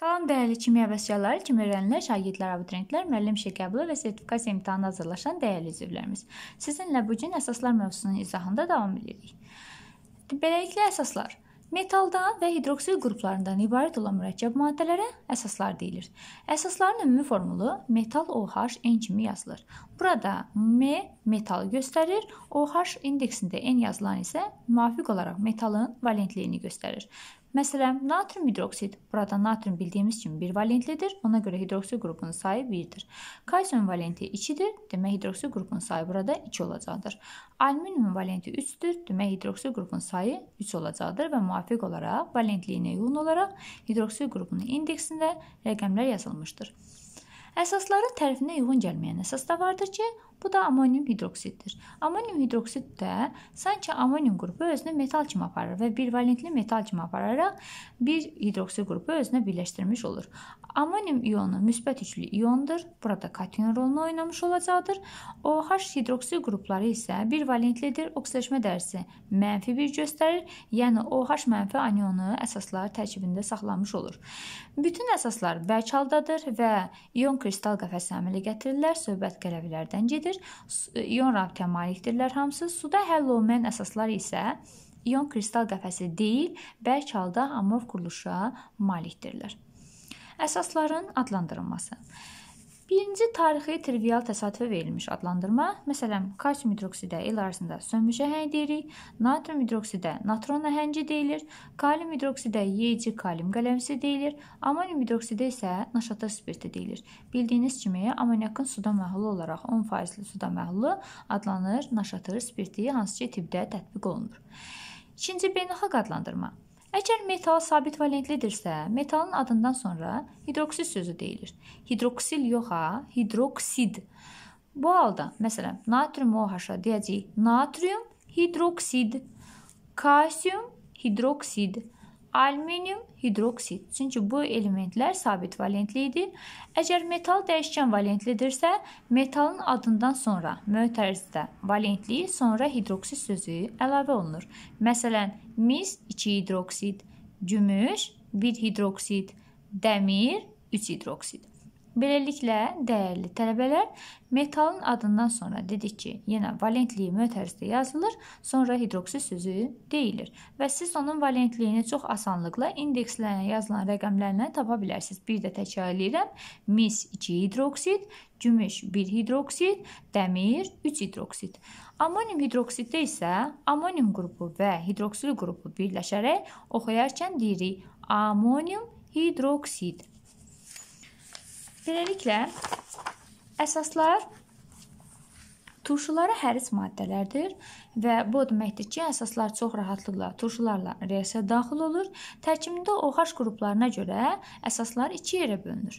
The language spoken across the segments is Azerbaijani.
Salam dəyərli kimya əvəzçiləri, kimyələnlər, şagirdlər, abituriyentlər, müəllim işə qəbulu və sertifikasiya imtahanına hazırlaşan dəyərli üzvlərimiz. Sizinlə bu gün əsaslar mövzusunun izahında davam edirik. Beləliklə əsaslar Metaldan və hidroksil qruplarından ibarət olan mürəkkəb maddələrə əsaslar deyilir. Əsasların ümumi formulu metal OH-N kimi yazılır. Burada M metalı göstərir, OH indeksində N yazılan isə müvafiq olaraq metalın valentliyini göstərir. Məsələn, natrium hidroksid. Burada natrium bildiyimiz kimi bir valentlidir. Ona görə hidroksi qrupunun sayı 1-dir. Kalsium valenti 2-dir. Demək hidroksi qrupunun sayı burada 2 olacaqdır. Alüminium valenti 3-dür. Demək hidroksi qrupunun sayı 3 olacaqdır və müvafiq olaraq valentliyinə uyğun olaraq hidroksi qrupunun indeksində rəqəmlər yazılmışdır. Əsasları tərfinə uyğun gəlməyən əsas da vardır ki, bu da amonium hidroksiddir. Amonium hidroksid də sanki amonium qrupu özünü metal kimi aparır və birvalentli metal kimi apararaq bir hidroksi qrupu özünə birləşdirmiş olur. Amonium ionu müsbət yüklü iondur. Burada kation rolunu oynamış olacaqdır. OH hidroksi qrupları isə birvalentlidir. Oksidləşmə dərsi mənfi 1 göstərir. Yəni OH mənfi anionu əsasları tərkibində saxlanmış olur. Bütün əsaslar bərk haldadır və ion kristal qəfəs əmələ gətirirlər, söhbət qələvlərdən gedir. E, ion rabitəyə malikdirlər hamısı. Suda həll olmayan əsaslar isə ion kristal qəfəsi deyil, bəlkə halda amorf quruluşa malikdirlər. Əsasların adlandırılması. Birinci tarixi trivial təsadüfə verilmiş adlandırma, məsələn, kalsium hidroksidə el arasında sönmüş əhəng deyirik, natrium hidroksidə natron əhəngi deyilir, kalium hidroksidə YC kalium qələmsi deyilir, amonium hidroksidə isə naşata spirti deyilir. Bildiyiniz kimi, amoniakın suda məhlulu olaraq 10% suda məhlulu adlanır naşatır spirti, hansı ki, tibbdə tətbiq olunur. İkinci beynəlxalq adlandırma. Əgər metal sabit valentlidirsə, metalın adından sonra hidroksid sözü deyilir. Hidroksil yox ha, hidroksid. Bu halda, məsələn, natrium OH-a deyəcəyik natrium hidroksid, kalsium hidroksid, Alüminium hidroksid. Çünki bu elementlər sabit valentlidir. Əgər metal dəyişkən valentlidirsə, metalın adından sonra mötərizdə valentliyi, sonra hidroksid sözü əlavə olunur. Məsələn, mis 2 hidroksid, gümüş 1 hidroksid, dəmir 3 hidroksid. Beləliklə, dəyərli tələbələr, metalın adından sonra dedik ki, yenə valentliyi mötərizdə yazılır, sonra hidroksi sözü deyilir və siz onun valentliyini çox asanlıqla indekslərə yazılan rəqəmlərlə tapa bilərsiniz. Bir də təkrarlayıram. Mis 2 hidroksid, gümüş 1 hidroksid, dəmir 3 hidroksid. Amonium hidroksiddə isə amonium qrupu və hidroksil qrupu birləşərək oxuyarkən deyirik amonium hidroksid. Beləliklə, əsaslar Turşulara həris maddələrdir və bu o deməkdir ki, əsaslar çox rahatlıqla turşularla reaksiya daxil olur. Tərkibində OH qruplarına görə əsaslar iki yerə bölünür.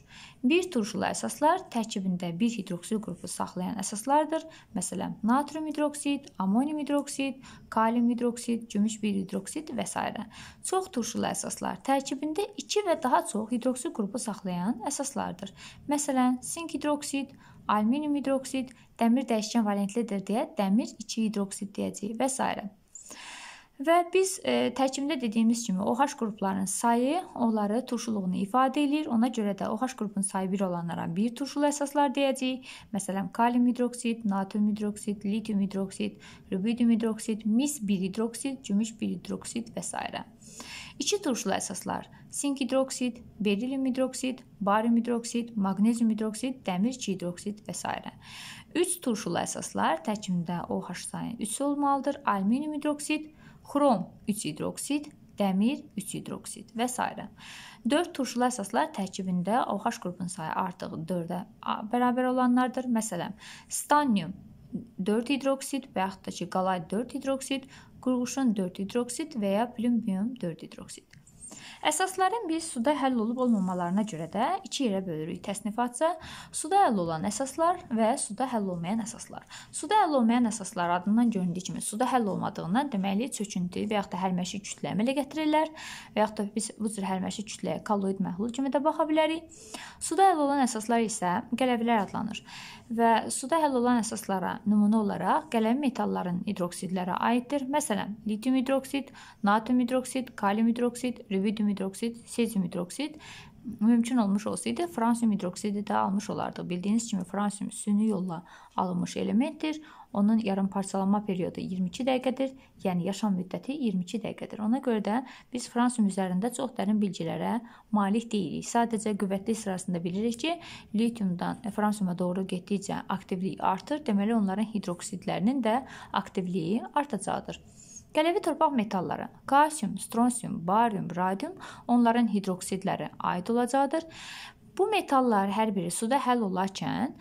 Bir turşulu əsaslar tərkibində bir hidroksil qrupu saxlayan əsaslardır. Məsələn, natrium hidroksid, amonium hidroksid, kalium hidroksid, gümüş bir hidroksid və s. Çox turşulu əsaslar tərkibində 2 və daha çox hidroksil qrupu saxlayan əsaslardır. Məsələn, sink hidroksid, alüminium hidroksid, dəmir dəyişkən valentlidir deyə dəmir 2 hidroksid deyəcəyik və s. Və biz e, tərkibində dediyimiz kimi OH qruplarının sayı onları turşuluğunu ifadə eləyir. Ona görə də OH qrupunun sayı 1 olanlara 1 turşulu əsaslar deyəcəyik. Məsələn, kalium hidroksid, natrium hidroksid, litium hidroksid, rubidium hidroksid, mis 1 hidroksid, gümüş 1 hidroksid və s. İki turşulu əsaslar: sink hidroksid, berilium hidroksid, barium hidroksid, maqnezium hidroksid, dəmir hidroksid və s. 3 turşulu əsaslar tərkibində OH sayının 3 olmalıdır. Alüminium hidroksid, xrom 3 hidroksid, dəmir 3 hidroksid və s. 4 turşulu əsaslar tərkibində OH qrupunun sayı artıq 4-ə bərabər olanlardır. Məsələn, stanium 4 hidroksid və yaxud da ki, qalay 4 hidroksid, krushën 4 hidroksid veja plumbium 4 hidroksid Əsasların biz suda həll olub olmamalarına görə də iki yerə bölürük. Təsnifatca suda həll olan əsaslar və suda həll olmayan əsaslar. Suda həll olmayan əsaslar adından göründüyü kimi suda həll olmadığından deməli çöküntü və yaxud da hərməşi kütləyə əmələ gətirirlər və yaxud da biz bu cür hərməşi kütləyə kolloid məhlul kimi də baxa bilərik. Suda həll olan əsaslar isə qələvlər adlanır və suda həll olan əsaslara nümunə olaraq qələm metalların hidroksidlərə aiddir. Məsələn, litium hidroksid, natrium hidroksid, kalium hidroksid, rubidium hidroksit, sezyum hidroksit mümkün olmuş olsaydı fransiyum hidroksidi də almış olardıq. Bildiyiniz kimi fransiyum süni yolla alınmış elementdir. Onun yarım parçalanma periodu 22 dəqiqədir, yəni yaşam müddəti 22 dəqiqədir. Ona görə də biz fransiyum üzərində çox dərin bilgilərə malik deyilik. Sadəcə qüvvətli sırasında bilirik ki, litiumdan fransiyuma doğru getdikcə aktivlik artır, deməli onların hidroksidlərinin də aktivliyi artacaqdır. Qələvi torpaq metalları: kalsium, stronsium, barium, radium onların hidroksidləri aid olacaqdır. Bu metallar hər biri suda həll olarkən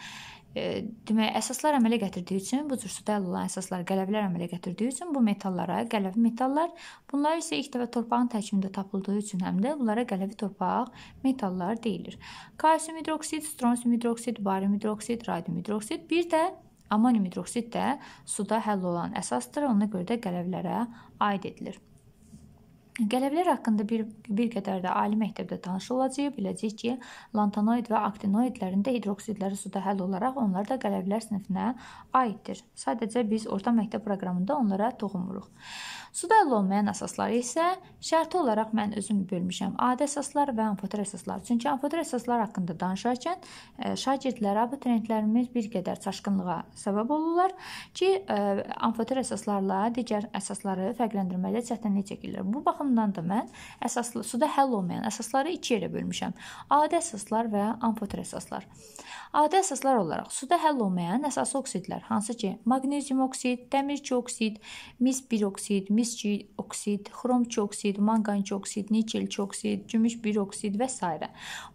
e, demək əsaslar əmələ gətirdiyi üçün bu cür suda həll olan əsaslar qələvlər əmələ gətirdiyi üçün bu metallara qələvi metallar, bunlar isə ilk dəfə torpağın tərkibində tapıldığı üçün həm də bunlara qələvi torpaq metallar deyilir. Kalsium hidroksid, stronsium hidroksid, barium hidroksid, radium hidroksid, bir də Amonium hidroksid də suda həll olan əsasdır, ona görə də qələvlərə aid edilir. Qələvlər haqqında bir, bir qədər də ali məktəbdə tanışılacaq. Biləcəyik ki, lantanoid və aktinoidlərin də hidroksidləri suda həll olaraq onlar da qələvlər sinifinə aiddir. Sadəcə biz orta məktəb proqramında onlara toxunmuruq. Suda əl olmayan əsasları isə şərti olaraq mən özüm bölmüşəm. Adi əsaslar və amfoter əsaslar. Çünki amfoter əsaslar haqqında danışarkən e, şagirdlərə abituriyentlərimiz bir qədər çaşqınlığa səbəb olurlar ki, e, amfoter əsaslarla digər əsasları fərqləndirmədə çətinlik çəkirlər. Bu baxımdan da mən əsaslı suda həll olmayan əsasları iki yerə bölmüşəm. Adi əsaslar və amfoter əsaslar. Adi əsaslar olaraq suda həll olmayan əsaslı oksidlər hansı ki, maqnezium oksid, dəmir oksid, mis biroksid, mis misçi oksid, xromçu oksid, manqançı oksid, nikelçi oksid, gümüş biroksid və s.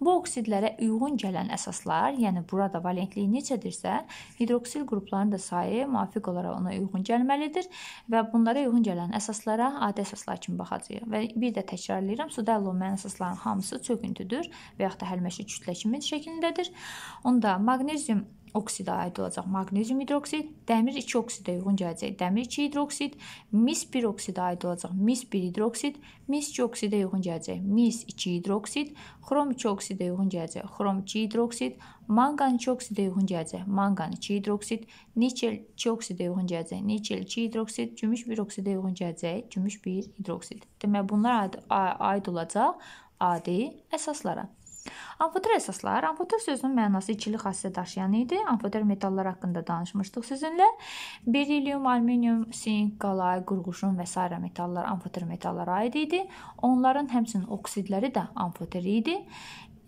Bu oksidlərə uyğun gələn əsaslar, yəni burada valentliyi necədirsə, hidroksil qruplarının da sayı müvafiq olaraq ona uyğun gəlməlidir və bunlara uyğun gələn əsaslara adi əsaslar kimi baxacağıq. Və bir də təkrarlayıram, suda əldə olmayan əsasların hamısı çöküntüdür və yaxud da həlməşi kütlə kimi şəklindədir. Onda maqnezium oksida aid olacaq magnezium hidroksid, dəmir 2 oksida uyğun gələcək dəmir 2 hidroksid, mis 1 oksida aid olacaq mis 1 hidroksid, mis 2 oksida uyğun gələcək mis 2 hidroksid, xrom 2 oksida uyğun gələcək xrom 2 hidroksid, manqan 2 oksida uyğun gələcək manqan 2 hidroksid, nikel 2 oksida uyğun gələcək nikel 2 hidroksid, gümüş 1 oksida uyğun gələcək gümüş 1 hidroksid. Demək bunlar aid olacaq adi əsaslara. Amfoter əsaslar. Amfoter sözünün mənası ikili xassisə daşıyan idi. Amfoter metallar haqqında danışmışdıq sizinlə. Berilyum, alüminium, sink, qalay, qurğuşun və s. metallar amfoter metallara aid idi. Onların həmçinin oksidləri də amfoter idi.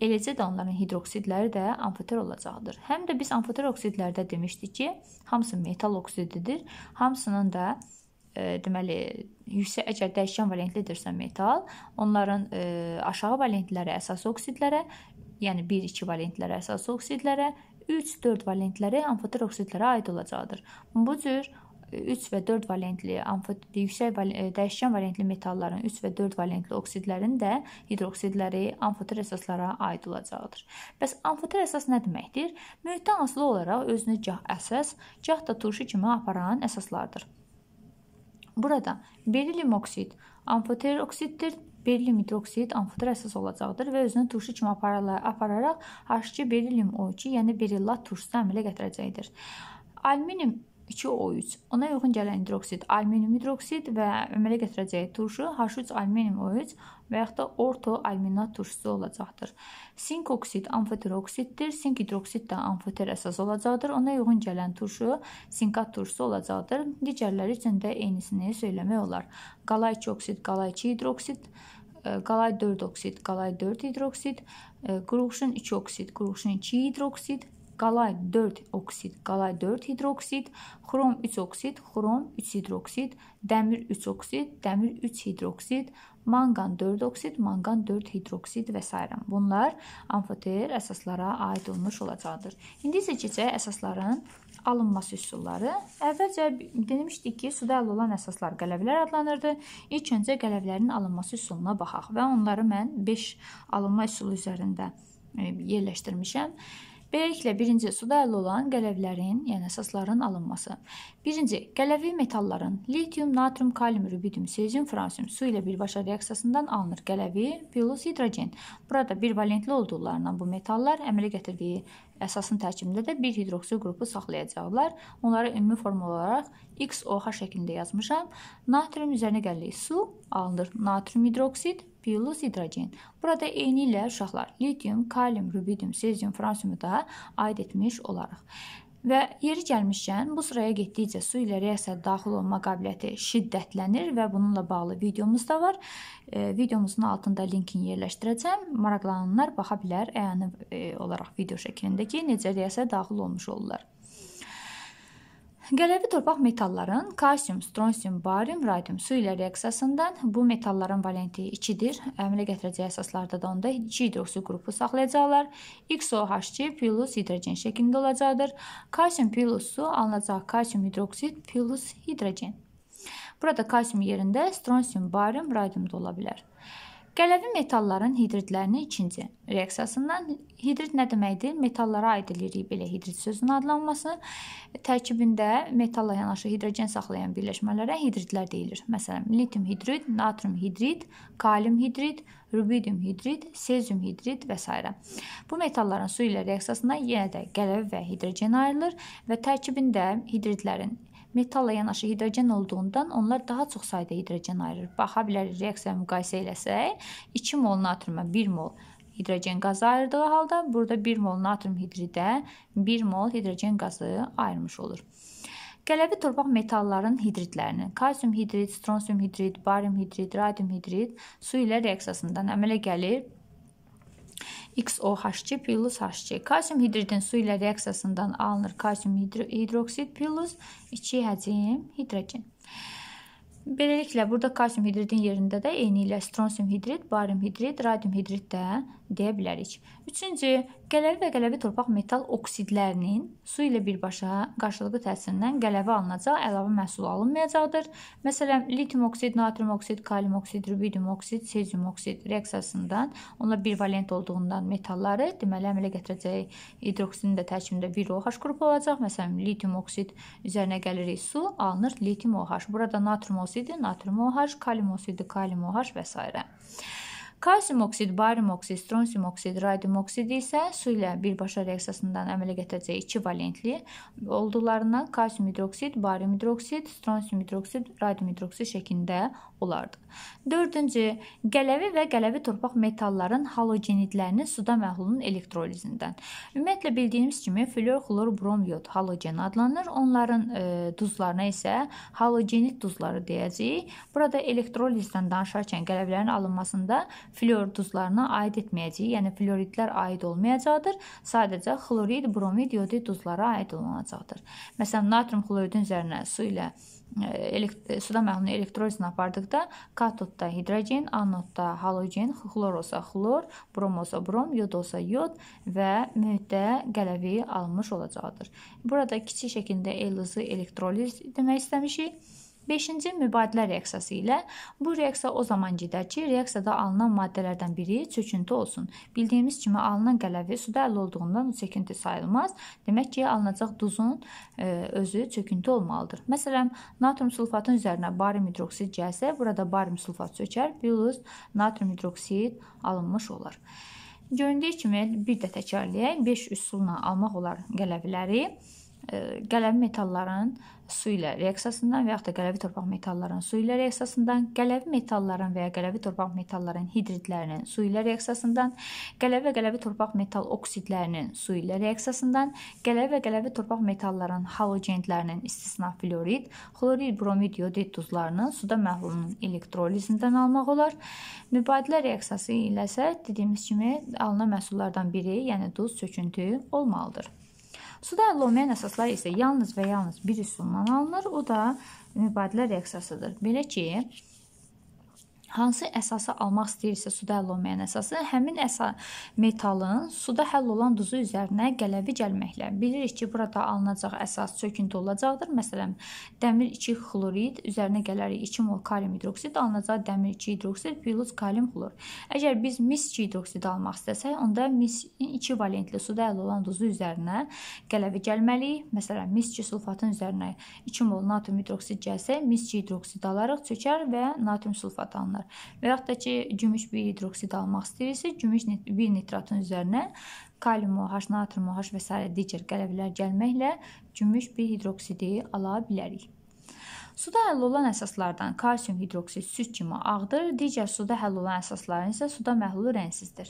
Eləcə də onların hidroksidləri də amfoter olacaqdır. Həm də biz amfoter oksidlərdə demişdik ki, hamısı metal oksididir. Hamısının da E, deməli yüksək əgər dəyişən valentlidirsə metal, onların e, aşağı valentləri əsas oksidlərə, yəni 1-2 valentlərə əsas oksidlərə, 3-4 valentləri amfoter oksidlərə aid olacaqdır. Bu cür 3 e, və 4 valentli amfoter yüksək val dəyişkən valentli metalların 3 və 4 valentli oksidlərin də hidroksidləri amfoter əsaslara aid olacaqdır. Bəs amfoter əsas nə deməkdir? Mühitdən asılı olaraq özünü gah əsas, gah da turşu kimi aparan əsaslardır. Burada berilyum oksid amfoter oksiddir. Berilyum hidroksid amfoter əsas olacaqdır və özünü turşu kimi apararaq H2 berilyum O2, yəni berillat turşusu əmələ gətirəcəkdir. Alüminium 2O3. Ona yaxın gələn hidroksid alüminium hidroksid və əmələ gətirəcəyi turşu H3 alüminium O3 və yaxud da orto alminat turşusu olacaqdır. Sink oksid amfoter oksiddir. Sink hidroksid də amfoter əsas olacaqdır. Ona uyğun gələn turşu sinkat turşusu olacaqdır. Digərləri üçün də eynisini söyləmək olar. Qalay 2 oksid, qalay 2 hidroksid, qalay 4 oksid, qalay 4 hidroksid, qurğuşun 2 oksid, qurğuşun 2 hidroksid qalay 4 oksid, qalay 4 hidroksid, xrom 3 oksid, xrom 3 hidroksid, dəmir 3 oksid, dəmir 3 hidroksid, manqan 4 oksid, manqan 4 hidroksid və s. Bunlar amfoter əsaslara aid olmuş olacaqdır. İndi isə keçək əsasların alınması üsulları. Əvvəlcə demişdik ki, suda əldə olan əsaslar qələvlər adlanırdı. İlk öncə qələvlərin alınması üsuluna baxaq və onları mən 5 alınma üsulu üzərində e, yerləşdirmişəm. Beləliklə, birinci suda əldə olan qələvlərin, yəni əsasların alınması. Birinci, qələvi metalların litium, natrium, kalium, rubidium, silizium, fransium su ilə birbaşa reaksiyasından alınır. Qələvi plus hidrogen. Burada bir valentli olduqlarından bu metallar əmələ gətirdiyi əsasın tərkibində də bir hidroksil qrupu saxlayacaqlar. Onları ümumi forma olaraq XOH şəklində yazmışam. Natrium üzərinə gəlirik su alınır. Natrium hidroksid plus hidrogen. Burada eyni ilə uşaqlar litium, kalium, rubidium, sezium, fransiumu da aid etmiş olarıq. Və yeri gəlmişkən, bu sıraya getdikcə su ilə reaksiyaya daxil olma qabiliyyəti şiddətlənir və bununla bağlı videomuz da var. E, videomuzun altında linkini yerləşdirəcəm. Maraqlananlar baxa bilər əyani e, olaraq video şəklindəki necə reaksiyaya daxil olmuş olurlar. Qələvi torpaq metalların kalsium, stronsium, barium, radium su ilə reaksiyasından bu metalların valenti 2-dir. Əmələ gətirəcəyi əsaslarda da onda 2 hidroksi qrupu saxlayacaqlar. XOHC plus hidrogen şəklində olacaqdır. Kalsium plus su alınacaq kalsium hidroksid plus hidrogen. Burada kalsium yerində stronsium, barium, radium da ola bilər. Qələvi metalların hidridlərinin ikinci reaksiyasından hidrid nə deməkdir? Metallara aid eləyirik belə hidrid sözünün adlanması. Tərkibində metalla yanaşı hidrogen saxlayan birləşmələrə hidridlər deyilir. Məsələn, litium hidrid, natrium hidrid, kalium hidrid, rubidium hidrid, sezium hidrid və s. Bu metalların su ilə reaksiyasından yenə də qələvi və hidrogen ayrılır və tərkibində hidridlərin metalla yanaşı hidrogen olduğundan onlar daha çox sayda hidrogen ayırır. Baxa bilərik reaksiyaya müqayisə eləsək, 2 mol natriuma 1 mol hidrogen qazı ayırdığı halda burada 1 mol natrium hidridə 1 mol hidrogen qazı ayırmış olur. Qələvi torpaq metalların hidridlərini, kalsium hidrid, stronsium hidrid, barium hidrid, radium hidrid su ilə reaksiyasından əmələ gəlir XOHC plus HC. Kalsium hidridin su ilə reaksiyasından alınır kalsium hidro hidroksid plus 2 həcm hidrogen. Beləliklə burada kalsium hidridin yerində də eyni ilə stronsium hidrid, barium hidrid, radium hidrid də deyə bilərik. Üçüncü, Qələvi və qələvi torpaq metal oksidlərinin su ilə birbaşa qarşılıqlı təsirindən qələvi alınacağı əlavə məhsul alınmayacaqdır. Məsələn, litium oksid, natrium oksid, kalium oksid, rubidium oksid, sezyum oksid reaksiyasından onlar birvalent olduğundan metalları deməli əmələ gətirəcəyi hidroksidin də tərkibində bir OH qrupu olacaq. Məsələn, litium oksid üzərinə gəlirik su, alınır litium OH. Burada natrium oksidi, natrium OH, kalium oksidi, kalium OH və s. Kalsium oksid, barium oksid, stronsium oksid, radium oksidi isə su ilə birbaşa reaksiyasından əmələ gətirəcək iki valentli olduqlarından kalsium hidroksid, barium hidroksid, stronsium hidroksid, radium hidroksid şəklində olardı. 4-cü qələvi və qələvi torpaq metalların halogenidlərini suda məhlulun elektrolizindən. Ümumiyyətlə bildiyimiz kimi flor, xlor, brom, yod halogen adlanır. Onların e, duzlarına isə halogenid duzları deyəcəyik. Burada elektrolizdən danışarkən qələvlərin alınmasında flor duzlarına aid etməyəcəyi, yəni floridlər aid olmayacaqdır. Sadəcə xlorid, bromid, iodid duzlara aid olunacaqdır. Məsələn, natrium xloridin üzərinə su ilə e, elekt e, suda məhlunu elektrolizini apardıqda katodda hidrogen, anodda halogen, xlor olsa xlor, brom olsa brom, yod olsa yod və mühitdə qələvi almış olacaqdır. Burada kiçik şəkildə ELZ elektroliz demək istəmişik. Beşinci mübadilə reaksiyası ilə bu reaksiya o zaman gedər ki, reaksiyada alınan maddələrdən biri çöküntü olsun. Bildiyimiz kimi alınan qələvi suda əldə olduğundan çöküntü sayılmaz. Demək ki, alınacaq duzun e, özü çöküntü olmalıdır. Məsələn, natrium sulfatın üzərinə barium hidroksid gəlsə, burada barium sulfat çökər, plus natrium hidroksid alınmış olar. Göründüyü kimi bir də təkrarlayaq. 5 üsulla almaq olar qələviləri. E, qələvi metalların su ilə reaksiyasından və yaxud da qələvi torpaq metallarının su ilə reaksiyasından, qələvi metalların və ya qələvi torpaq metalların hidridlərinin su ilə reaksiyasından, qələvi və qələvi torpaq metal oksidlərinin su ilə reaksiyasından, qələvi və qələvi torpaq metalların halogenlərinin istisna fluorid, xlorid, bromid, iodid duzlarını suda məhlulunun elektrolizindən almaq olar. Mübadilə reaksiyası ilə isə dediyimiz kimi alınan məhsullardan biri, yəni duz söküntü olmalıdır. Suda əllomən əsaslar isə yalnız və yalnız bir üsuldan alınır, o da mübadilə reaksiyasıdır. Belə ki, hansı əsası almaq istəyirsə, suda həll olmayan əsası, həmin əsa metalın suda həll olan duzu üzərinə qələvi gəlməklə. Bilirik ki, burada alınacaq əsas çöküntü olacaqdır. Məsələn, dəmir 2 xlorid üzərinə gələrək 2 mol kalium hidroksid alınacaq, dəmir 2 hidroksid plus kalium xlor. Əgər biz mis 2 hidroksid almaq istəsək, onda mis 2 valentli suda həll olan duzu üzərinə qələvi gəlməliyik. Məsələn, mis 2 sulfatın üzərinə 2 mol natrium hidroksid gəlsə, mis 2 hidroksid alarıq, çökər və natrium sulfat alınır. Və yaxud da ki, gümüş bihidroksid almaq istəyirsə, gümüş nit bir nitratın üzərinə kalium OH, natrium OH və sair digər qələblər gəlməklə gümüş bihidroksidi ala bilərik. Suda həll olan əsaslardan kalsium hidroksid süd kimi ağdır, digər suda həll olan əsasların isə suda məhlulu rəngsizdir.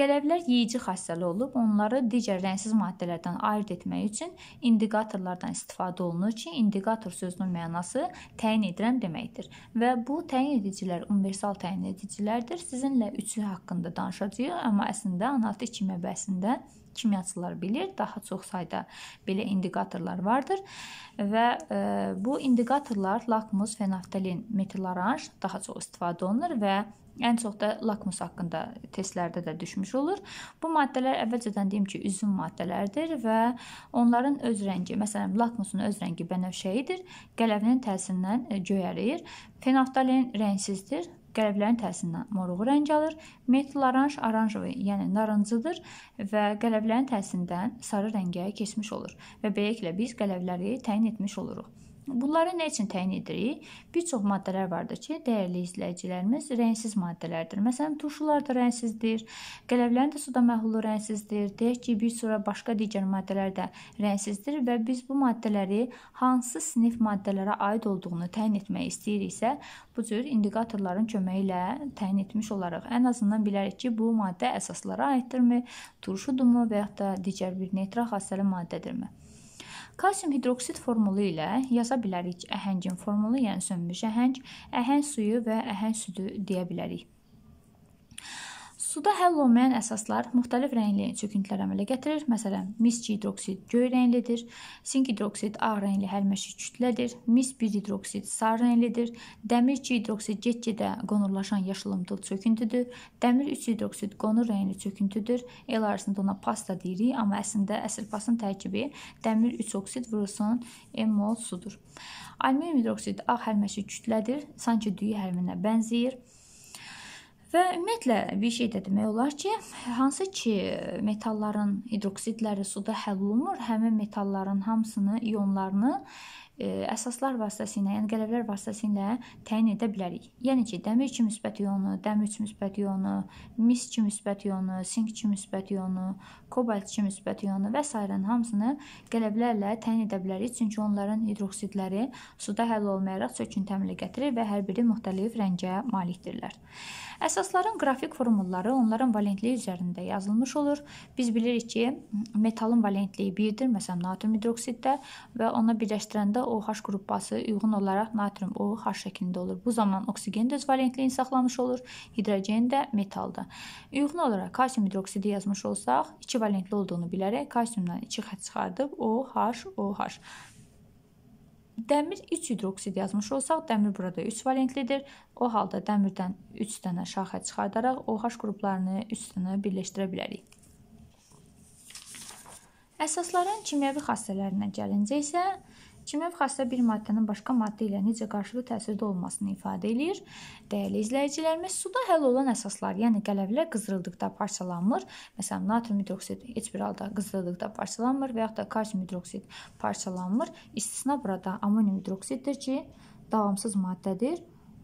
Qələvlər yeyici xassəli olub, onları digər rəngsiz maddələrdən ayırd etmək üçün indikatorlardan istifadə olunur ki, indikator sözünün mənası təyin edirəm deməkdir və bu təyin edicilər universal təyin edicilərdir. Sizinlə üçü haqqında danışacağıq, amma əslində analitik kimya bəhsində kimyaçılar bilir, daha çox sayda belə indikatorlar vardır və e, bu indikatorlar lakmus, fenoftalin, metilaranj daha çox istifadə olunur və ən çox da lakmus haqqında testlərdə də düşmüş olur. Bu maddələr əvvəlcədən deyim ki, üzüm maddələrdir və onların öz rəngi, məsələn, lakmusun öz rəngi bənövşəyidir, qələvinin təsirindən e, göyərir. Fenoftalin rəngsizdir qələblərin təsirindən moruğu rəng alır. Met laranj oranjovi, yəni narıncıdır və qələblərin təsirindən sarı rəngə keçmiş olur və beləliklə biz qələbləri təyin etmiş oluruq. Bunları nə üçün təyin edirik? Bir çox maddələr vardır ki, dəyərli izləyicilərimiz rəngsiz maddələrdir. Məsələn, turşular da rəngsizdir, qələvlərin də suda məhlulu rəngsizdir. Deyək ki, bir sıra başqa digər maddələr də rəngsizdir və biz bu maddələri hansı sinif maddələrə aid olduğunu təyin etmək istəyiriksə, bu cür indikatorların köməyi ilə təyin etmiş olaraq ən azından bilərik ki, bu maddə əsaslara aiddirmi, turşudurmu və ya da digər bir neytral xassəli maddədirmi? Kalsium hidroksid formulu ilə yaza bilərik əhəngin formulu, yəni sönmüş əhəng, əhəng suyu və əhəng südü deyə bilərik. Suda həll olmayan əsaslar müxtəlif rəngli çöküntülər əmələ gətirir. Məsələn, mis hidroksid göy rənglidir, sink hidroksid ağ rəngli həlməşi kütlədir, mis bir hidroksid sarı rənglidir, dəmir hidroksid get-gedə qonurlaşan yaşılımtıl çöküntüdür, dəmir 3 hidroksid qonur rəngli çöküntüdür. El arasında ona pasta deyirik, amma əslində əsl pasın tərkibi dəmir 3 oksid vurulsun mol sudur. Alüminium hidroksid ağ həlməşi kütlədir, sanki düyü hərfinə bənzəyir. Və ümumiyyətlə bir şey də demək e, olar ki, hansı ki e, metalların hidroksidləri suda həll olunur, həmin metalların hamısını ionlarını E, əsaslar vasitəsilə, yəni qələblər vasitəsilə təyin edə bilərik. Yəni ki, dəmir kimi müsbət ionu, dəmir kimi müsbət ionu, mis kimi müsbət ionu, sink kimi müsbət ionu, kobalt kimi müsbət ionu və s. hamısını qələblərlə təyin edə bilərik, çünki onların hidroksidləri suda həll olmayaraq söküntəmlə gətirir və hər biri müxtəlif rəngə malikdirlər. Əsasların qrafik formulları onların valentliyi üzərində yazılmış olur. Biz bilirik ki, metalın valentliyi 1-dir, məsələn, natrium hidroksiddə və ona birləşdirəndə OH qrupbası uyğun olaraq natrium OH şəklində olur. Bu zaman oksigen də öz valentliyin saxlamış olur, hidrogen də metalda. Uyğun olaraq kalsium hidroksidi yazmış olsaq, 2 valentli olduğunu bilərək kalsiumdan 2 xətt çıxardıb OH OH Dəmir 3 hidroksid yazmış olsaq, dəmir burada 3 valentlidir. O halda dəmirdən 3 dənə şaxə çıxardaraq OH qruplarını 3 dənə birləşdirə bilərik. Əsasların kimyəvi xassələrinə gəlincə isə Kimyəvi xassə bir maddənin başqa maddə ilə necə qarşılıqlı təsirdə olmasını ifadə eləyir. Dəyərli izləyicilərimiz, suda həll olan əsaslar, yəni qələvlər qızdırıldıqda parçalanmır. Məsələn, natrium hidroksid heç bir halda qızdırıldıqda parçalanmır və yaxud da kalsium hidroksid parçalanmır. İstisna burada amonium hidroksiddir ki, davamsız maddədir.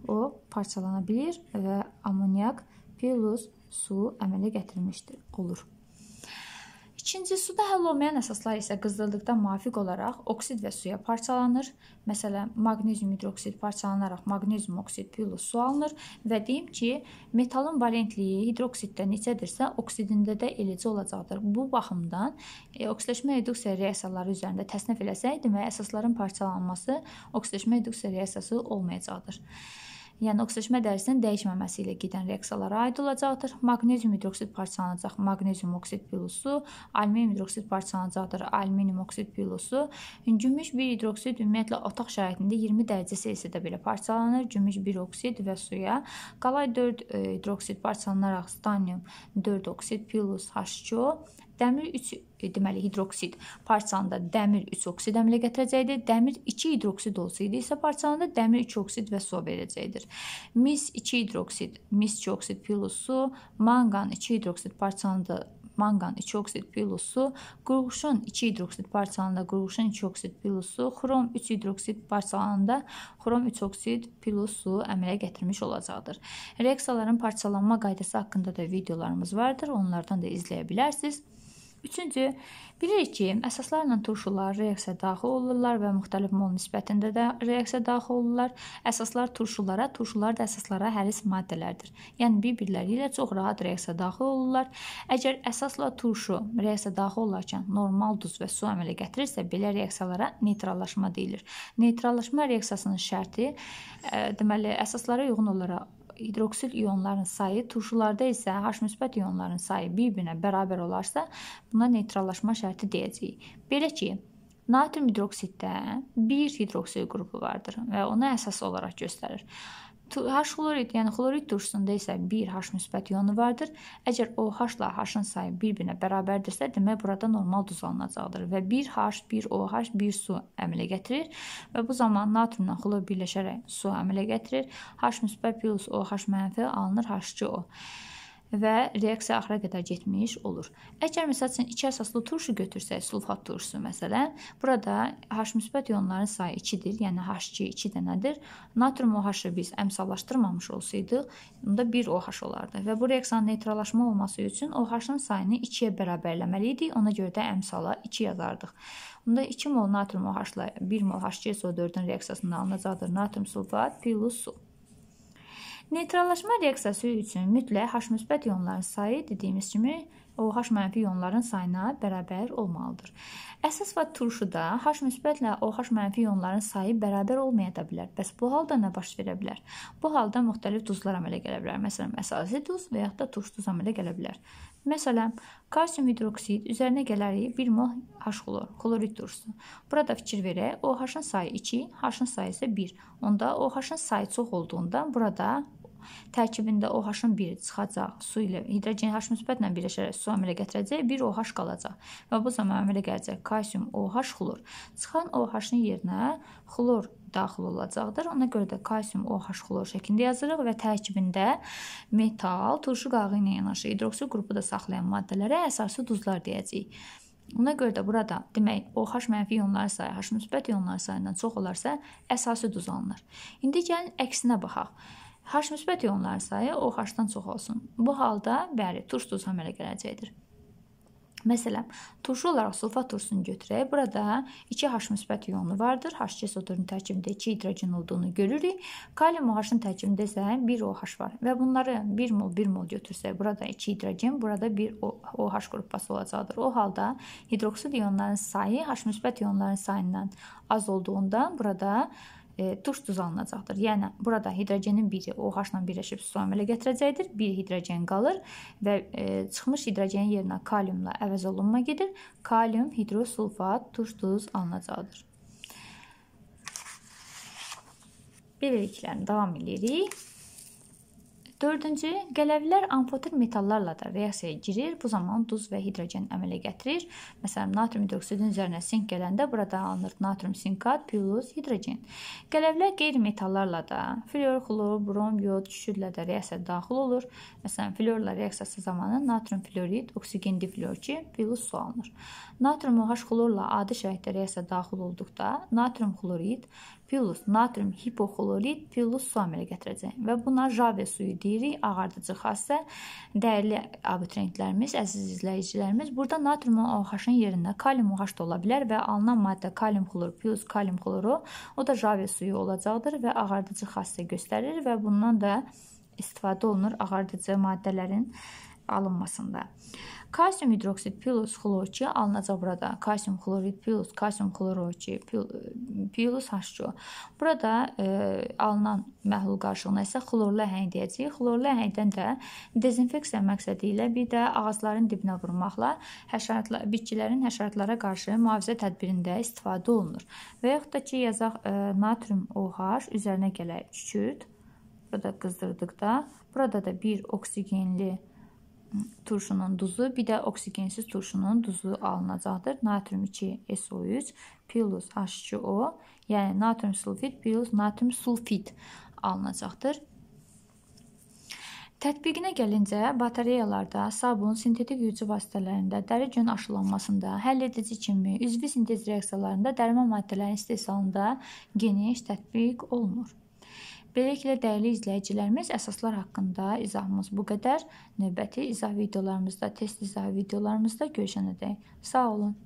O parçalana bilər və amoniak plus su əmələ gətirmişdir, olur. İkinci, suda həll olmayan əsaslar isə qızdırıldıqda müvafiq olaraq oksid və suya parçalanır. Məsələn, maqnezium hidroksid parçalanaraq maqnezium oksid plus su alınır və deyim ki, metalın valentliyi hidroksiddə neçədirsə, oksidində də eləcə olacaqdır. Bu baxımdan e, oksidləşmə reduksiya reaksiyaları üzərində təsnif eləsək, demək əsasların parçalanması oksidləşmə reduksiya reaksiyası olmayacaqdır yəni oksiləşmə dərəcəsinin dəyişməməsi ilə gedən reaksiyalara aid olacaqdır. Maqnezium hidroksid parçalanacaq, maqnezium oksid pilusu, alüminium hidroksid parçalanacaqdır, alüminium oksid pilusu. Gümüş bir hidroksid ümumiyyətlə otaq şəraitində 20 dərəcə C-də belə parçalanır, gümüş bir oksid və suya. Qalay 4 e, hidroksid parçalanaraq stanium 4 oksid plus H2O Dəmir 3 e, deməli hidroksid parçasında dəmir 3 oksid əmələ gətirəcəkdir. Dəmir 2 hidroksid olsaydı isə parçasında dəmir 2 oksid və su verəcəkdir. Mis 2 hidroksid, mis 2 oksid plus su, manqan 2 hidroksid parçasında manqan 2 oksid pilusu, qurğuşun 2 hidroksid parçalanında qurğuşun 2 oksid pilusu, xrom 3 hidroksid parçalanında xrom 3 oksid pilusu əmələ gətirmiş olacaqdır. Reaksiyaların parçalanma qaydası haqqında da videolarımız vardır. Onlardan da izləyə bilərsiniz. Üçüncü, bilirik ki, əsaslarla turşular reaksiyaya daxil olurlar və müxtəlif mol nisbətində də reaksiyaya daxil olurlar. Əsaslar turşulara, turşular da əsaslara həris maddələrdir. Yəni bir-birləri ilə çox rahat reaksiyaya daxil olurlar. Əgər əsasla turşu reaksiyaya daxil olarkən normal duz və su əmələ gətirirsə, belə reaksiyalara neytrallaşma deyilir. Neytrallaşma reaksiyasının şərti, e, deməli, əsaslara uyğun olaraq hidroksil ionların sayı, turşularda isə H müsbət ionların sayı bir-birinə bərabər olarsa, buna neytrallaşma şərti deyəcəyik. Belə ki, natrium hidroksiddə bir hidroksil qrupu vardır və ona əsas olaraq göstərir. H xlorid, yəni xlorid turşusunda isə 1 H müsbət ionu vardır. Əgər OH-la H-ın sayı bir-birinə bərabərdirsə, demək burada normal duz alınacaqdır və 1 H, 1 OH, 1 su əmələ gətirir və bu zaman natriumla xlor birləşərək su əmələ gətirir. H müsbət plus OH mənfi alınır H2O və reaksiya axıra qədər getmiş olur. Əgər məsəl üçün iki əsaslı turşu götürsək, sulfat turşusu məsələn, burada H müsbət ionların sayı 2-dir, yəni H2 2 dənədir. Natrium OH-ı biz əmsallaşdırmamış olsaydıq, onda 1 OH olardı və bu reaksiyanın neytrallaşma olması üçün OH-ın sayını 2-yə bərabərləməli idik. Ona görə də əmsala 2 yazardıq. Bunda 2 mol natrium OH-la 1 mol H2SO4-ün reaksiyasından alınacaqdır natrium sulfat plus su. Neytrallaşma reaksiyası üçün mütləq H müsbət ionların sayı dediyimiz kimi OH mənfi ionların sayına bərabər olmalıdır. Əsas və turşuda H müsbətlə OH mənfi ionların sayı bərabər olmaya da bilər. Bəs bu halda nə baş verə bilər? Bu halda müxtəlif duzlar əmələ gələ bilər. Məsələn, əsasi duz və yaxud da turş duz əmələ gələ bilər. Məsələn, kalsium hidroksid üzərinə gələrək 1 mol H-xlor, klorid turşusu. Burada fikir verək, OH-ın sayı 2, H-ın sayı isə 1. Onda OH-ın sayı çox olduğundan burada Tərkibində OH-ın biri çıxacaq, su ilə hidrogen H müsbətlə birləşərək su əmələ gətirəcək, bir OH qalacaq və bu zaman əmələ gələcək kalsium OH xlor. Çıxan OH-ın yerinə xlor daxil olacaqdır. Ona görə də kalsium OH xlor şəklində yazırıq və tərkibində metal, turşu qağı ilə yanaşı hidroksil qrupu da saxlayan maddələrə əsaslı duzlar deyəcəyik. Ona görə də burada demək OH mənfi ionlar sayı H müsbət ionlar sayından çox olarsa əsası duz alınır. İndi gəlin əksinə baxaq. H müsbət ionlar sayı OH-dan çox olsun. Bu halda bəli, turş duzu əmələ gələcəkdir. Məsələn, turşu olaraq sulfat tursunu götürək. Burada 2H müsbət ionu vardır. H2SO4-ün tərkibində 2 hidrogen olduğunu görürük. Kalium OH-ın tərkibində isə 1 OH var və bunları 1 mol 1 mol götürsək, burada 2 hidrogen, burada 1 OH qrupası olacaqdır. O halda hidroksid ionların sayı H müsbət ionların sayından az olduğundan burada e, tuş düzalınacaqdır. Yəni burada hidrogenin biri OH-la birləşib su əmələ gətirəcəkdir. Bir hidrogen qalır və e, çıxmış hidrogenin yerinə kaliumla əvəz olunma gedir. Kalium hidrosulfat tuş duz alınacaqdır. Beləliklə davam edirik. Dördüncü, qələvlər amfoter metallarla da reaksiyaya girir. Bu zaman duz və hidrogen əmələ gətirir. Məsələn, natrium hidroksidin üzərinə sink gələndə burada alınır natrium sinkat plus hidrogen. Qələvlər qeyri-metallarla da flor, xlor, brom, yod, kükürdlə də reaksiyaya daxil olur. Məsələn, florla reaksiyası zamanı natrium florid, oksigen diflorki plus su alınır. Natrium OH xlorla adi şəraitdə reaksiyaya daxil olduqda natrium xlorid plus natrium hipoxlorid plus su əmələ gətirəcək və buna Jave suyu deyirik. Ağardıcı xasə dəyərli abituriyentlərimiz, əziz izləyicilərimiz, burada natriumun OH-ın yerinə kalium OH da ola bilər və alınan maddə kalium xlor plus kalium xloru, o da Jave suyu olacaqdır və ağardıcı xasə göstərir və bundan da istifadə olunur ağardıcı maddələrin alınmasında. Kalsium hidroksid pilus xlorçi alınacaq burada. Kalsium xlorid pilus kalsium xlorçi pilus H2O. Burada e, alınan məhlul qarışığına isə xlorlu əhəng deyəcəyik. Xlorlu əhəngdən də dezinfeksiya məqsədi ilə bir də ağacların dibinə vurmaqla həşəratla bitkilərin həşəratlara qarşı mühafizə tədbirində istifadə olunur. Və yaxud da ki, yazaq e, natrium OH üzərinə gələk kükürt. Burada qızdırdıqda burada da bir oksigenli turşunun duzu, bir də oksigensiz turşunun duzu alınacaqdır. Natrium 2SO3 plus H2O, yəni natrium sulfit plus natrium sulfit alınacaqdır. Tətbiqinə gəlincə, batareyalarda sabun sintetik yuyucu vasitələrində dəri gün aşılanmasında, həll edici kimi üzvi sintez reaksiyalarında dərmə maddələrinin istehsalında geniş tətbiq olunur. Beləliklə, dəyərli izləyicilərimiz, əsaslar haqqında izahımız bu qədər. Növbəti izah videolarımızda, test izah videolarımızda görüşənədək sağ olun.